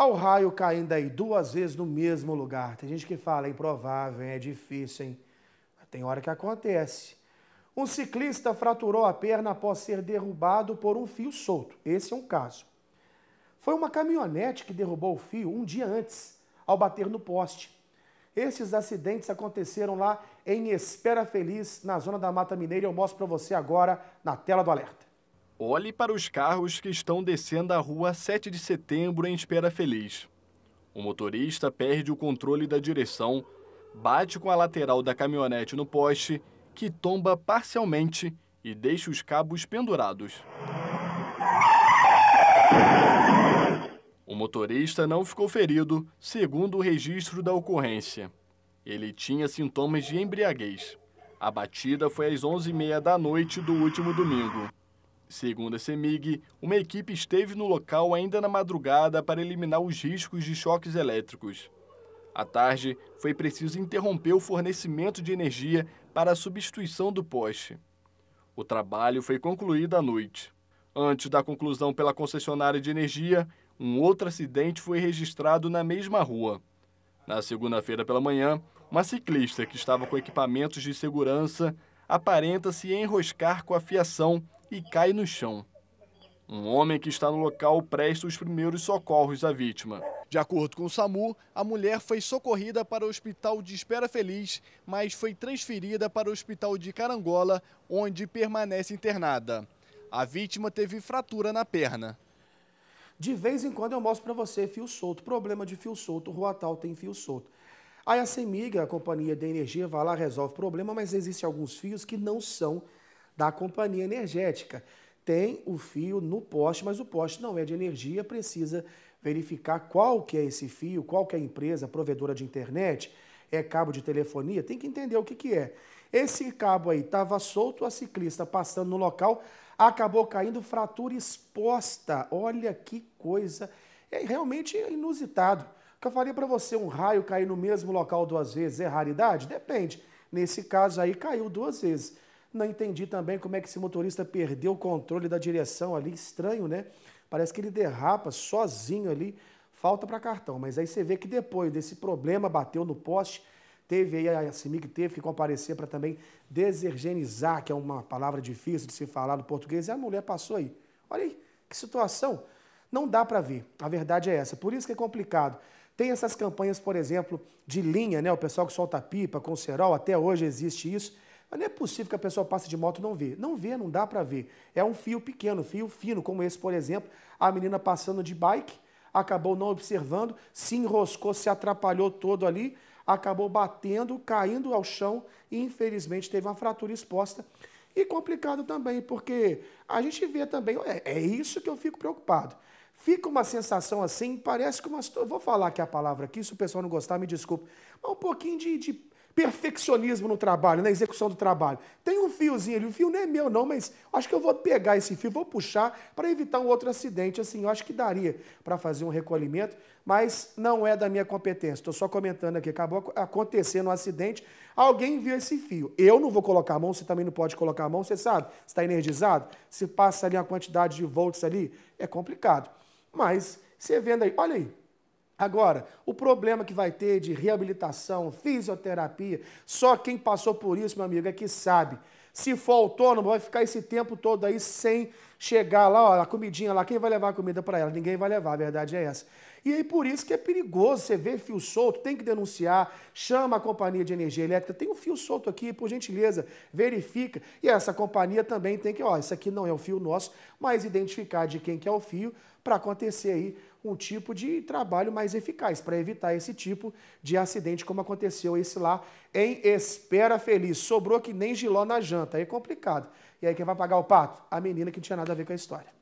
ao raio caindo aí duas vezes no mesmo lugar. Tem gente que fala, é improvável, hein? é difícil, hein? Mas tem hora que acontece. Um ciclista fraturou a perna após ser derrubado por um fio solto. Esse é um caso. Foi uma caminhonete que derrubou o fio um dia antes, ao bater no poste. Esses acidentes aconteceram lá em Espera Feliz, na zona da Mata Mineira. Eu mostro para você agora na tela do alerta. Olhe para os carros que estão descendo a rua 7 de setembro em Espera Feliz. O motorista perde o controle da direção, bate com a lateral da caminhonete no poste, que tomba parcialmente e deixa os cabos pendurados. O motorista não ficou ferido, segundo o registro da ocorrência. Ele tinha sintomas de embriaguez. A batida foi às 11h30 da noite do último domingo. Segundo a CEMIG, uma equipe esteve no local ainda na madrugada para eliminar os riscos de choques elétricos. À tarde, foi preciso interromper o fornecimento de energia para a substituição do poste. O trabalho foi concluído à noite. Antes da conclusão pela concessionária de energia, um outro acidente foi registrado na mesma rua. Na segunda-feira pela manhã, uma ciclista que estava com equipamentos de segurança aparenta se enroscar com a fiação e cai no chão. Um homem que está no local presta os primeiros socorros à vítima. De acordo com o SAMU, a mulher foi socorrida para o Hospital de Espera Feliz, mas foi transferida para o Hospital de Carangola, onde permanece internada. A vítima teve fratura na perna. De vez em quando eu mostro para você fio solto. Problema de fio solto, rua tal tem fio solto. Aí a Semiga, a companhia de energia, vai lá, resolve o problema, mas existem alguns fios que não são da companhia energética. Tem o fio no poste, mas o poste não é de energia, precisa verificar qual que é esse fio, qual que é a empresa, provedora de internet, é cabo de telefonia, tem que entender o que, que é. Esse cabo aí estava solto, a ciclista passando no local, acabou caindo, fratura exposta. Olha que coisa, é realmente inusitado. O que eu falei para você, um raio cair no mesmo local duas vezes é raridade? Depende. Nesse caso aí, caiu duas vezes. Não entendi também como é que esse motorista perdeu o controle da direção ali, estranho, né? Parece que ele derrapa sozinho ali, falta para cartão. Mas aí você vê que depois desse problema, bateu no poste, teve aí a CIMIC teve que comparecer para também desergenizar, que é uma palavra difícil de se falar no português, e a mulher passou aí. Olha aí, que situação. Não dá para ver, a verdade é essa. Por isso que é complicado. Tem essas campanhas, por exemplo, de linha, né? O pessoal que solta pipa, com cerol, até hoje existe isso. Mas não é possível que a pessoa passe de moto e não vê. Não vê, não dá para ver. É um fio pequeno, fio fino, como esse, por exemplo, a menina passando de bike, acabou não observando, se enroscou, se atrapalhou todo ali, acabou batendo, caindo ao chão e infelizmente teve uma fratura exposta. E complicado também, porque a gente vê também, é, é isso que eu fico preocupado. Fica uma sensação assim, parece que uma. Vou falar aqui a palavra aqui, se o pessoal não gostar, me desculpe. Mas um pouquinho de, de Perfeccionismo no trabalho, na execução do trabalho. Tem um fiozinho ali, o fio não é meu não, mas acho que eu vou pegar esse fio, vou puxar para evitar um outro acidente. Assim, eu acho que daria para fazer um recolhimento, mas não é da minha competência. Estou só comentando aqui, acabou acontecendo um acidente, alguém viu esse fio. Eu não vou colocar a mão, você também não pode colocar a mão, você sabe, está energizado, se passa ali uma quantidade de volts ali, é complicado. Mas você vendo aí, olha aí, Agora, o problema que vai ter de reabilitação, fisioterapia, só quem passou por isso, meu amigo, é que sabe. Se for autônomo, vai ficar esse tempo todo aí sem chegar lá, ó, a comidinha lá, quem vai levar a comida para ela? Ninguém vai levar, a verdade é essa. E aí por isso que é perigoso, você vê fio solto, tem que denunciar, chama a companhia de energia elétrica, tem um fio solto aqui, por gentileza, verifica. E essa companhia também tem que, ó, isso aqui não é o fio nosso, mas identificar de quem que é o fio para acontecer aí um tipo de trabalho mais eficaz, para evitar esse tipo de acidente como aconteceu esse lá em Espera Feliz. Sobrou que nem giló na janta, aí é complicado. E aí quem vai pagar o pato? A menina que não tinha nada a ver com a história.